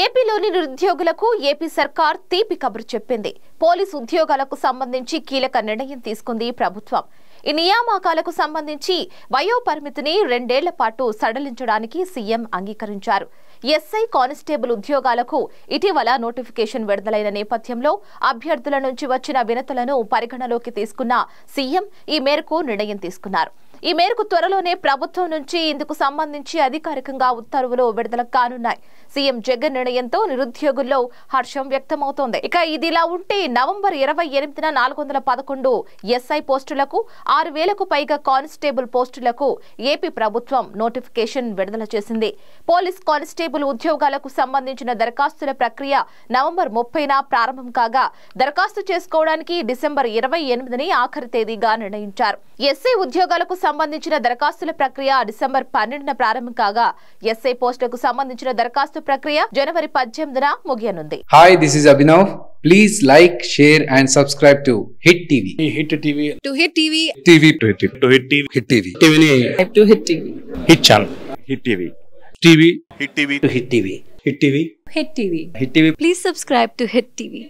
ఏపీలోని నిరుద్యోగులకు ఏపీ సర్కార్ తీపి కబురు చెప్పింది పోలీసు ఉద్యోగాలకు సంబంధించి కీలక నిర్ణయం తీసుకుంది ప్రభుత్వం ఈ నియామకాలకు సంబంధించి వయోపరిమితిని రెండేళ్ల పాటు సడలించడానికి సీఎం అంగీకరించారు ఎస్ఐ కానిస్టేబుల్ ఉద్యోగాలకు ఇటీవల నోటిఫికేషన్ విడుదలైన నేపథ్యంలో అభ్యర్థుల నుంచి వచ్చిన వినతులను పరిగణలోకి తీసుకున్న సీఎం ఈ మేరకు నిర్ణయం తీసుకున్నారు ఈ మేరకు త్వరలోనే ప్రభుత్వం నుంచి ఇందుకు సంబంధించి అధికారికంగా ఉత్తర్వులు విడుదల కానున్నాయి సీఎం జగన్ నిర్ణయంతో నిరుద్యోగుల్లో హర్షం వ్యక్తమవుతోంది ఇక ఇదిలా ఉంటే నవంబర్ ఇరవై ఎనిమిదిన నాలుగు వందల పదకొండు ఎస్ఐ పోస్టులకు ఆరు వేలకు పైగా కానిస్టేబుల్ పోస్టులకు ఏపీ ప్రభుత్వం నోటిఫికేషన్ విడుదల చేసింది పోలీస్ కానిస్టేబుల్ ఉద్యోగాలకు సంబంధించిన దరఖాస్తుల ప్రక్రియ నవంబర్ ముప్పైన ప్రారంభం కాగా దరఖాస్తు చేసుకోవడానికి డిసెంబర్ ఇరవై ఎనిమిదిని ఆఖరి తేదీగా నిర్ణయించారు ఎస్ఐ ఉద్యోగాలకు సంబంధించిన దరఖాస్తుల ప్రక్రియ డిసెంబర్ పన్నెండున ప్రారంభం కాగా ఎస్ఐ పోస్టులకు సంబంధించిన దరఖాస్తు ప్రక్రియ జనవరి పద్దెనిమిదిన ముగియనుంది hi this is Abhinav please like share and subscribe to Hit TV Hit TV to Hit TV TV to Hit TV Hit TV to Hit TV Hit channel Hit TV TV Hit TV to Hit TV Hit TV Hit TV Hit TV please subscribe to Hit TV